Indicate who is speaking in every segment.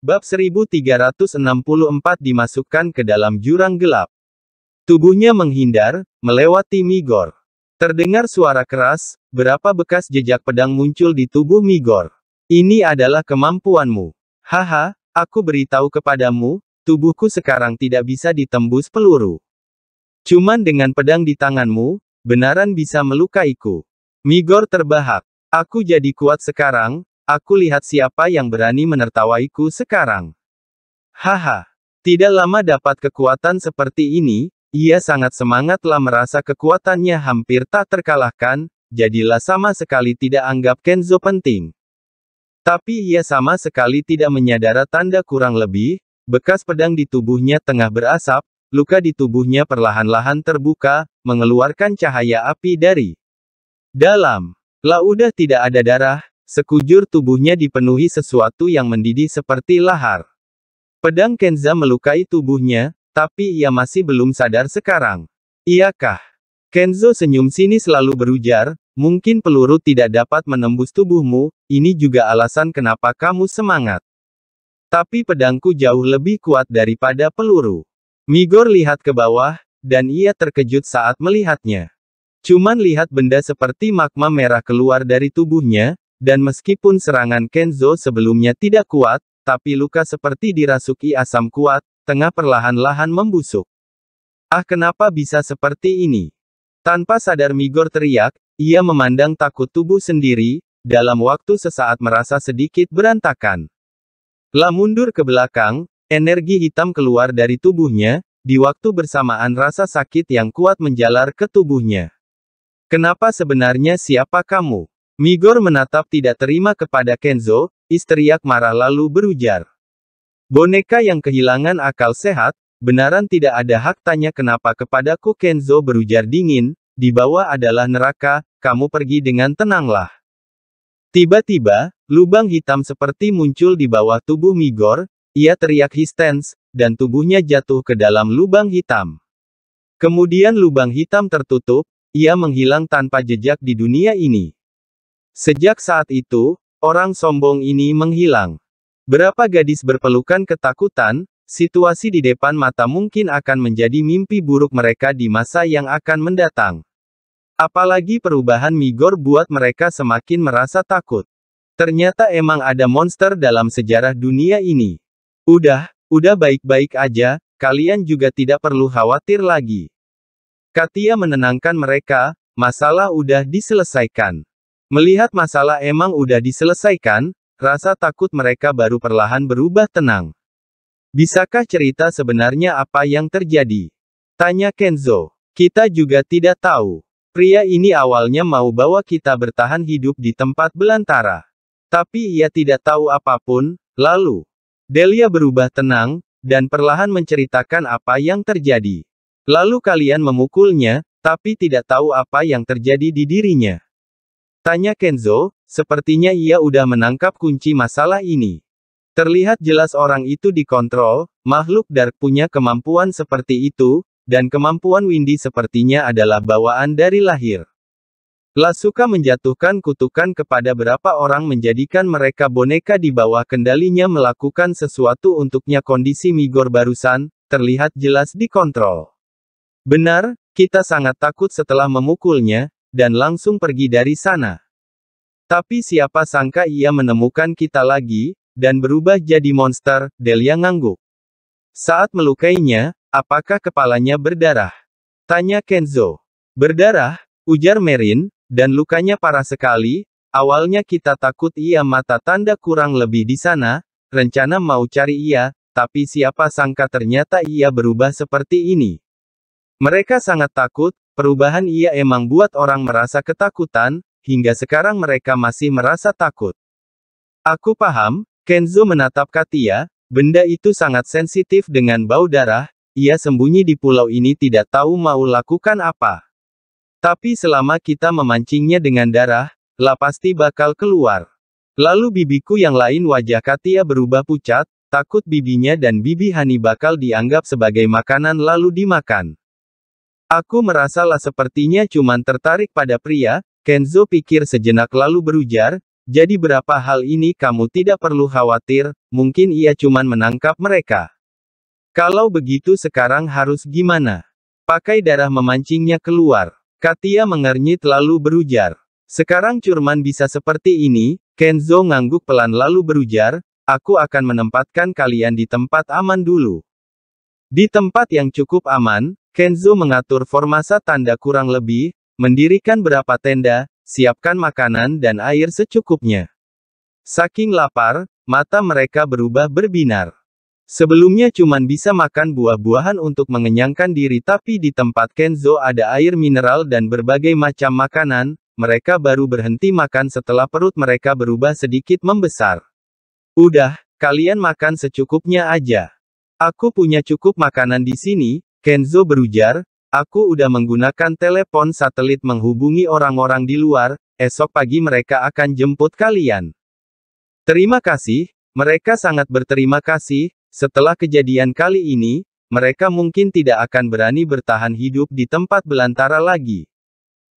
Speaker 1: Bab 1364 dimasukkan ke dalam jurang gelap. Tubuhnya menghindar, melewati Migor. Terdengar suara keras, berapa bekas jejak pedang muncul di tubuh Migor. Ini adalah kemampuanmu. Haha, aku beritahu kepadamu, tubuhku sekarang tidak bisa ditembus peluru. Cuman dengan pedang di tanganmu, benaran bisa melukaiku. Migor terbahak. Aku jadi kuat sekarang, Aku lihat siapa yang berani menertawaiku sekarang. Haha. Tidak lama dapat kekuatan seperti ini, ia sangat semangat merasa kekuatannya hampir tak terkalahkan, jadilah sama sekali tidak anggap Kenzo penting. Tapi ia sama sekali tidak menyadara tanda kurang lebih, bekas pedang di tubuhnya tengah berasap, luka di tubuhnya perlahan-lahan terbuka, mengeluarkan cahaya api dari dalam. Lah udah tidak ada darah, Sekujur tubuhnya dipenuhi sesuatu yang mendidih seperti lahar. Pedang Kenza melukai tubuhnya, tapi ia masih belum sadar sekarang. Iyakah? Kenzo senyum sini selalu berujar, mungkin peluru tidak dapat menembus tubuhmu, ini juga alasan kenapa kamu semangat. Tapi pedangku jauh lebih kuat daripada peluru. Migor lihat ke bawah, dan ia terkejut saat melihatnya. Cuman lihat benda seperti magma merah keluar dari tubuhnya, dan meskipun serangan Kenzo sebelumnya tidak kuat, tapi luka seperti dirasuki asam kuat, tengah perlahan-lahan membusuk. Ah kenapa bisa seperti ini? Tanpa sadar Migor teriak, ia memandang takut tubuh sendiri, dalam waktu sesaat merasa sedikit berantakan. La mundur ke belakang, energi hitam keluar dari tubuhnya, di waktu bersamaan rasa sakit yang kuat menjalar ke tubuhnya. Kenapa sebenarnya siapa kamu? Migor menatap tidak terima kepada Kenzo, istriak marah lalu berujar. Boneka yang kehilangan akal sehat, benaran tidak ada hak tanya kenapa kepadaku Kenzo berujar dingin, di bawah adalah neraka, kamu pergi dengan tenanglah. Tiba-tiba, lubang hitam seperti muncul di bawah tubuh Migor, ia teriak histens, dan tubuhnya jatuh ke dalam lubang hitam. Kemudian lubang hitam tertutup, ia menghilang tanpa jejak di dunia ini. Sejak saat itu, orang sombong ini menghilang. Berapa gadis berpelukan ketakutan, situasi di depan mata mungkin akan menjadi mimpi buruk mereka di masa yang akan mendatang. Apalagi perubahan Migor buat mereka semakin merasa takut. Ternyata emang ada monster dalam sejarah dunia ini. Udah, udah baik-baik aja, kalian juga tidak perlu khawatir lagi. Katia menenangkan mereka, masalah udah diselesaikan. Melihat masalah emang udah diselesaikan, rasa takut mereka baru perlahan berubah tenang. Bisakah cerita sebenarnya apa yang terjadi? Tanya Kenzo. Kita juga tidak tahu. Pria ini awalnya mau bawa kita bertahan hidup di tempat belantara. Tapi ia tidak tahu apapun, lalu. Delia berubah tenang, dan perlahan menceritakan apa yang terjadi. Lalu kalian memukulnya, tapi tidak tahu apa yang terjadi di dirinya. Tanya Kenzo, sepertinya ia udah menangkap kunci masalah ini. Terlihat jelas orang itu dikontrol, makhluk dark punya kemampuan seperti itu, dan kemampuan Windy sepertinya adalah bawaan dari lahir. Lasuka menjatuhkan kutukan kepada berapa orang menjadikan mereka boneka di bawah kendalinya melakukan sesuatu untuknya kondisi Migor barusan, terlihat jelas dikontrol. Benar, kita sangat takut setelah memukulnya, dan langsung pergi dari sana. Tapi siapa sangka ia menemukan kita lagi, dan berubah jadi monster, Delia ngangguk. Saat melukainya, apakah kepalanya berdarah? Tanya Kenzo. Berdarah, ujar Merin, dan lukanya parah sekali, awalnya kita takut ia mata tanda kurang lebih di sana, rencana mau cari ia, tapi siapa sangka ternyata ia berubah seperti ini. Mereka sangat takut, perubahan ia emang buat orang merasa ketakutan, hingga sekarang mereka masih merasa takut. Aku paham, Kenzo menatap Katia, benda itu sangat sensitif dengan bau darah, ia sembunyi di pulau ini tidak tahu mau lakukan apa. Tapi selama kita memancingnya dengan darah, lah pasti bakal keluar. Lalu bibiku yang lain wajah Katia berubah pucat, takut bibinya dan bibi Hani bakal dianggap sebagai makanan lalu dimakan. Aku merasalah sepertinya cuman tertarik pada pria, Kenzo pikir sejenak lalu berujar, jadi berapa hal ini kamu tidak perlu khawatir, mungkin ia cuman menangkap mereka. Kalau begitu sekarang harus gimana? Pakai darah memancingnya keluar. Katia mengernyit lalu berujar. Sekarang curman bisa seperti ini, Kenzo ngangguk pelan lalu berujar, aku akan menempatkan kalian di tempat aman dulu. Di tempat yang cukup aman, Kenzo mengatur formasa tanda kurang lebih, mendirikan berapa tenda, siapkan makanan dan air secukupnya. Saking lapar, mata mereka berubah berbinar. Sebelumnya cuman bisa makan buah-buahan untuk mengenyangkan diri tapi di tempat Kenzo ada air mineral dan berbagai macam makanan, mereka baru berhenti makan setelah perut mereka berubah sedikit membesar. Udah, kalian makan secukupnya aja. Aku punya cukup makanan di sini, Kenzo berujar, aku udah menggunakan telepon satelit menghubungi orang-orang di luar, esok pagi mereka akan jemput kalian. Terima kasih, mereka sangat berterima kasih, setelah kejadian kali ini, mereka mungkin tidak akan berani bertahan hidup di tempat belantara lagi.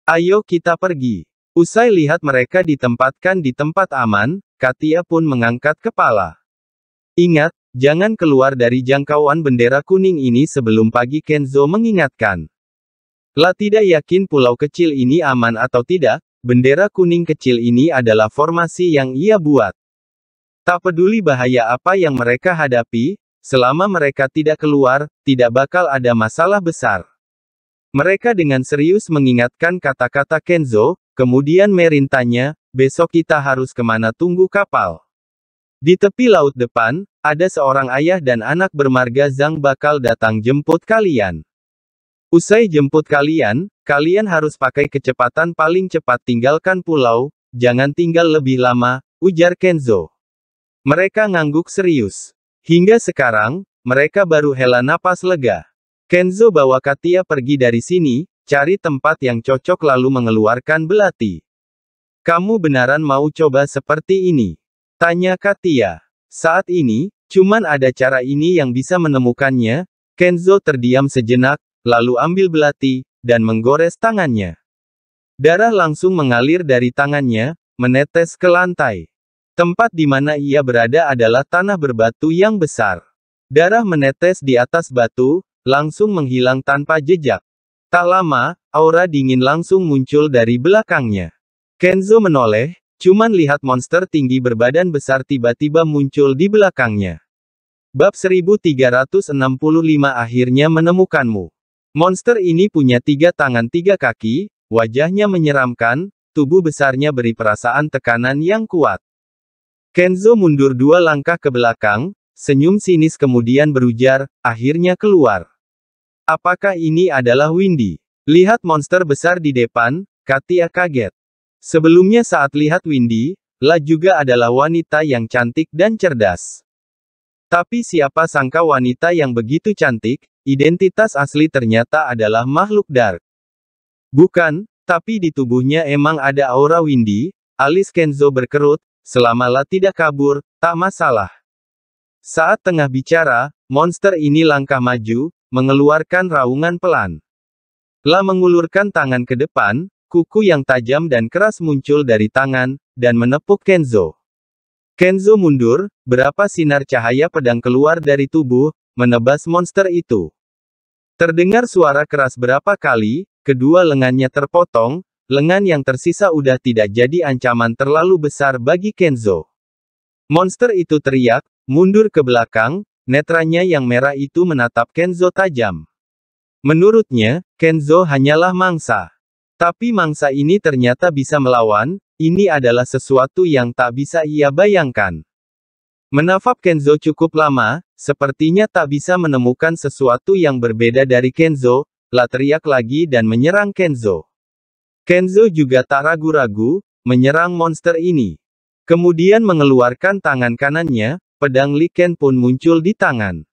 Speaker 1: Ayo kita pergi. Usai lihat mereka ditempatkan di tempat aman, Katia pun mengangkat kepala. Ingat, jangan keluar dari jangkauan bendera kuning ini sebelum pagi Kenzo mengingatkan. La tidak yakin pulau kecil ini aman atau tidak, bendera kuning kecil ini adalah formasi yang ia buat. Tak peduli bahaya apa yang mereka hadapi, selama mereka tidak keluar, tidak bakal ada masalah besar. Mereka dengan serius mengingatkan kata-kata Kenzo, kemudian Merin tanya, besok kita harus kemana tunggu kapal. Di tepi laut depan, ada seorang ayah dan anak bermarga Zhang bakal datang jemput kalian. Usai jemput kalian, kalian harus pakai kecepatan paling cepat tinggalkan pulau, jangan tinggal lebih lama, ujar Kenzo. Mereka ngangguk serius. Hingga sekarang, mereka baru hela napas lega. Kenzo bawa Katia pergi dari sini, cari tempat yang cocok lalu mengeluarkan belati. Kamu benaran mau coba seperti ini? Tanya Katia. Saat ini, cuman ada cara ini yang bisa menemukannya, Kenzo terdiam sejenak, lalu ambil belati, dan menggores tangannya. Darah langsung mengalir dari tangannya, menetes ke lantai. Tempat di mana ia berada adalah tanah berbatu yang besar. Darah menetes di atas batu, langsung menghilang tanpa jejak. Tak lama, aura dingin langsung muncul dari belakangnya. Kenzo menoleh, Cuman lihat monster tinggi berbadan besar tiba-tiba muncul di belakangnya. Bab 1365 akhirnya menemukanmu. Monster ini punya tiga tangan tiga kaki, wajahnya menyeramkan, tubuh besarnya beri perasaan tekanan yang kuat. Kenzo mundur dua langkah ke belakang, senyum sinis kemudian berujar, akhirnya keluar. Apakah ini adalah Windy? Lihat monster besar di depan, Katia kaget. Sebelumnya saat lihat Windy, La juga adalah wanita yang cantik dan cerdas. Tapi siapa sangka wanita yang begitu cantik, identitas asli ternyata adalah makhluk dark. Bukan, tapi di tubuhnya emang ada aura Windy, alis Kenzo berkerut, selama La tidak kabur, tak masalah. Saat tengah bicara, monster ini langkah maju, mengeluarkan raungan pelan. La mengulurkan tangan ke depan, Kuku yang tajam dan keras muncul dari tangan, dan menepuk Kenzo. Kenzo mundur, berapa sinar cahaya pedang keluar dari tubuh, menebas monster itu. Terdengar suara keras berapa kali, kedua lengannya terpotong, lengan yang tersisa udah tidak jadi ancaman terlalu besar bagi Kenzo. Monster itu teriak, mundur ke belakang, netranya yang merah itu menatap Kenzo tajam. Menurutnya, Kenzo hanyalah mangsa. Tapi mangsa ini ternyata bisa melawan, ini adalah sesuatu yang tak bisa ia bayangkan. Menafap Kenzo cukup lama, sepertinya tak bisa menemukan sesuatu yang berbeda dari Kenzo, Lah teriak lagi dan menyerang Kenzo. Kenzo juga tak ragu-ragu, menyerang monster ini. Kemudian mengeluarkan tangan kanannya, pedang Liken pun muncul di tangan.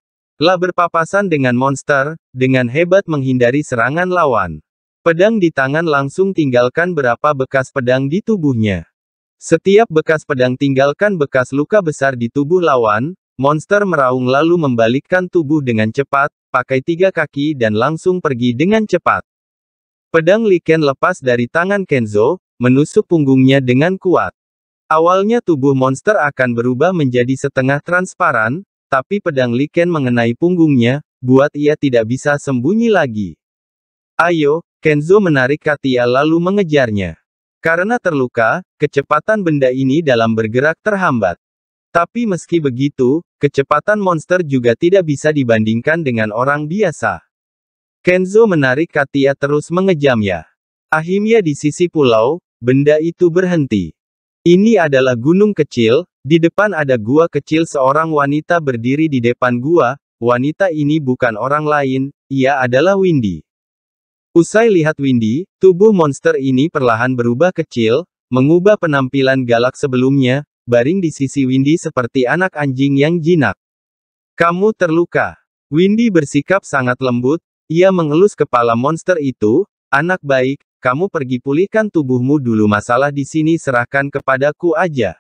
Speaker 1: Lah berpapasan dengan monster, dengan hebat menghindari serangan lawan. Pedang di tangan langsung tinggalkan berapa bekas pedang di tubuhnya. Setiap bekas pedang tinggalkan bekas luka besar di tubuh lawan, monster meraung lalu membalikkan tubuh dengan cepat, pakai tiga kaki dan langsung pergi dengan cepat. Pedang Liken lepas dari tangan Kenzo, menusuk punggungnya dengan kuat. Awalnya tubuh monster akan berubah menjadi setengah transparan, tapi pedang Liken mengenai punggungnya, buat ia tidak bisa sembunyi lagi. Ayo, Kenzo menarik Katia lalu mengejarnya. Karena terluka, kecepatan benda ini dalam bergerak terhambat. Tapi meski begitu, kecepatan monster juga tidak bisa dibandingkan dengan orang biasa. Kenzo menarik Katia terus mengejamnya. Ahimya di sisi pulau, benda itu berhenti. Ini adalah gunung kecil, di depan ada gua kecil seorang wanita berdiri di depan gua, wanita ini bukan orang lain, ia adalah Windy. Usai lihat Windy, tubuh monster ini perlahan berubah kecil, mengubah penampilan galak sebelumnya, baring di sisi Windy seperti anak anjing yang jinak. Kamu terluka. Windy bersikap sangat lembut, ia mengelus kepala monster itu, anak baik, kamu pergi pulihkan tubuhmu dulu masalah di sini serahkan kepadaku aja.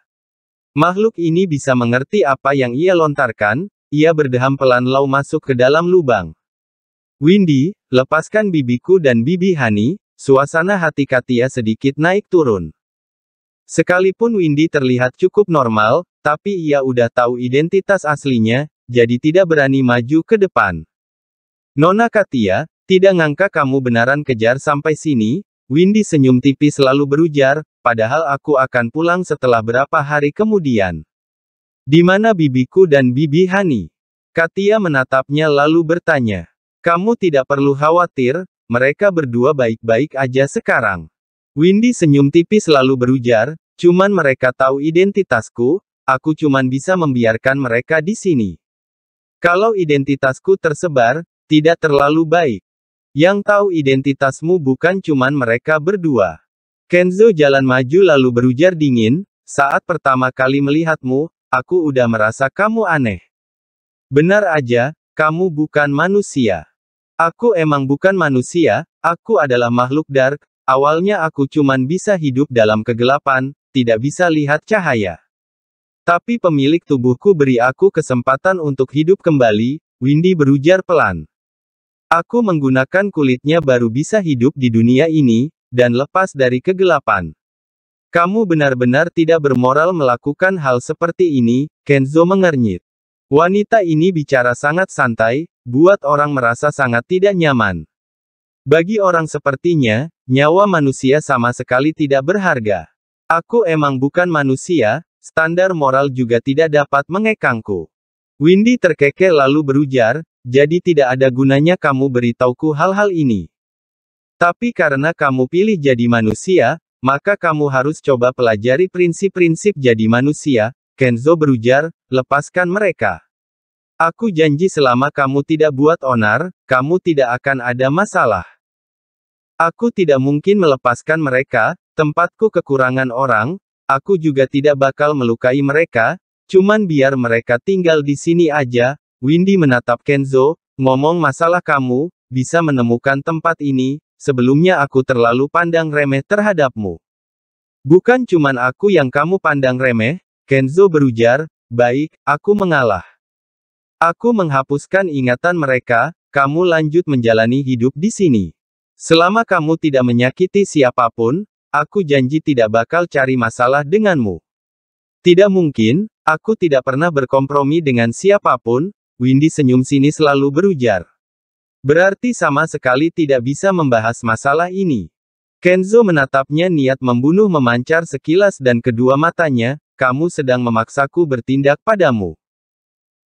Speaker 1: Makhluk ini bisa mengerti apa yang ia lontarkan, ia berdeham pelan lau masuk ke dalam lubang. Windy, lepaskan bibiku dan bibi Hani, suasana hati Katia sedikit naik turun. Sekalipun Windy terlihat cukup normal, tapi ia udah tahu identitas aslinya, jadi tidak berani maju ke depan. Nona Katia, tidak ngangka kamu benaran kejar sampai sini, Windy senyum tipis selalu berujar, padahal aku akan pulang setelah berapa hari kemudian. Di mana bibiku dan bibi Hani? Katia menatapnya lalu bertanya. Kamu tidak perlu khawatir, mereka berdua baik-baik aja sekarang. Windy senyum tipis lalu berujar, cuman mereka tahu identitasku, aku cuman bisa membiarkan mereka di sini. Kalau identitasku tersebar, tidak terlalu baik. Yang tahu identitasmu bukan cuman mereka berdua. Kenzo jalan maju lalu berujar dingin, saat pertama kali melihatmu, aku udah merasa kamu aneh. Benar aja, kamu bukan manusia. Aku emang bukan manusia, aku adalah makhluk dark, awalnya aku cuman bisa hidup dalam kegelapan, tidak bisa lihat cahaya. Tapi pemilik tubuhku beri aku kesempatan untuk hidup kembali, Windy berujar pelan. Aku menggunakan kulitnya baru bisa hidup di dunia ini, dan lepas dari kegelapan. Kamu benar-benar tidak bermoral melakukan hal seperti ini, Kenzo mengernyit. Wanita ini bicara sangat santai, buat orang merasa sangat tidak nyaman. Bagi orang sepertinya, nyawa manusia sama sekali tidak berharga. Aku emang bukan manusia, standar moral juga tidak dapat mengekangku. Windy terkekeh lalu berujar, jadi tidak ada gunanya kamu beritahuku hal-hal ini. Tapi karena kamu pilih jadi manusia, maka kamu harus coba pelajari prinsip-prinsip jadi manusia, Kenzo berujar, Lepaskan mereka. Aku janji selama kamu tidak buat onar, kamu tidak akan ada masalah. Aku tidak mungkin melepaskan mereka, tempatku kekurangan orang, aku juga tidak bakal melukai mereka, cuman biar mereka tinggal di sini aja, Windy menatap Kenzo, ngomong masalah kamu, bisa menemukan tempat ini, sebelumnya aku terlalu pandang remeh terhadapmu. Bukan cuman aku yang kamu pandang remeh, Kenzo berujar, Baik, aku mengalah. Aku menghapuskan ingatan mereka, kamu lanjut menjalani hidup di sini. Selama kamu tidak menyakiti siapapun, aku janji tidak bakal cari masalah denganmu. Tidak mungkin, aku tidak pernah berkompromi dengan siapapun, Windy senyum sini selalu berujar. Berarti sama sekali tidak bisa membahas masalah ini. Kenzo menatapnya niat membunuh memancar sekilas dan kedua matanya, kamu sedang memaksaku bertindak padamu.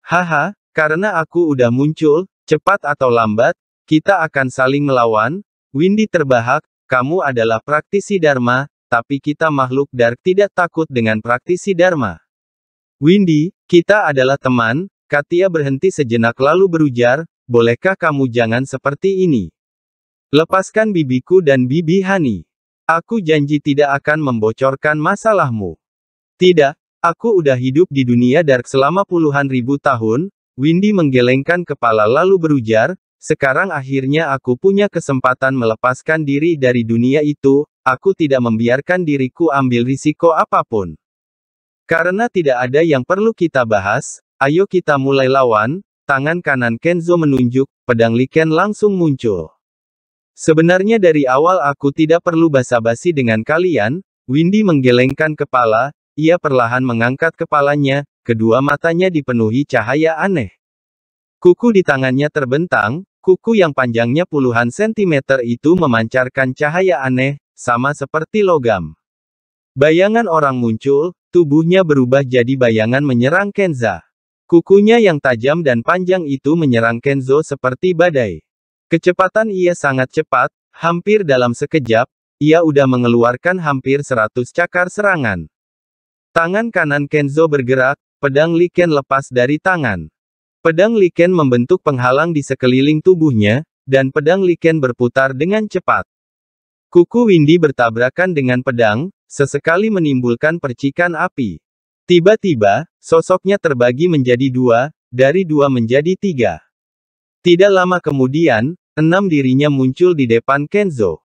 Speaker 1: Haha, karena aku udah muncul, cepat atau lambat, kita akan saling melawan, Windy terbahak, kamu adalah praktisi Dharma, tapi kita makhluk dark tidak takut dengan praktisi Dharma. Windy, kita adalah teman, Katia berhenti sejenak lalu berujar, bolehkah kamu jangan seperti ini? Lepaskan bibiku dan bibi Hani. Aku janji tidak akan membocorkan masalahmu. Tidak, aku udah hidup di dunia dark selama puluhan ribu tahun, Windy menggelengkan kepala lalu berujar, sekarang akhirnya aku punya kesempatan melepaskan diri dari dunia itu, aku tidak membiarkan diriku ambil risiko apapun. Karena tidak ada yang perlu kita bahas, ayo kita mulai lawan, tangan kanan Kenzo menunjuk, pedang Liken langsung muncul. Sebenarnya dari awal aku tidak perlu basa-basi dengan kalian, Windy menggelengkan kepala, ia perlahan mengangkat kepalanya, kedua matanya dipenuhi cahaya aneh. Kuku di tangannya terbentang, kuku yang panjangnya puluhan sentimeter itu memancarkan cahaya aneh, sama seperti logam. Bayangan orang muncul, tubuhnya berubah jadi bayangan menyerang Kenza. Kukunya yang tajam dan panjang itu menyerang Kenzo seperti badai. Kecepatan ia sangat cepat, hampir dalam sekejap, ia udah mengeluarkan hampir seratus cakar serangan. Tangan kanan Kenzo bergerak, pedang Liken lepas dari tangan. Pedang Liken membentuk penghalang di sekeliling tubuhnya, dan pedang Liken berputar dengan cepat. Kuku Windy bertabrakan dengan pedang, sesekali menimbulkan percikan api. Tiba-tiba, sosoknya terbagi menjadi dua, dari dua menjadi tiga. Tidak lama kemudian, enam dirinya muncul di depan Kenzo.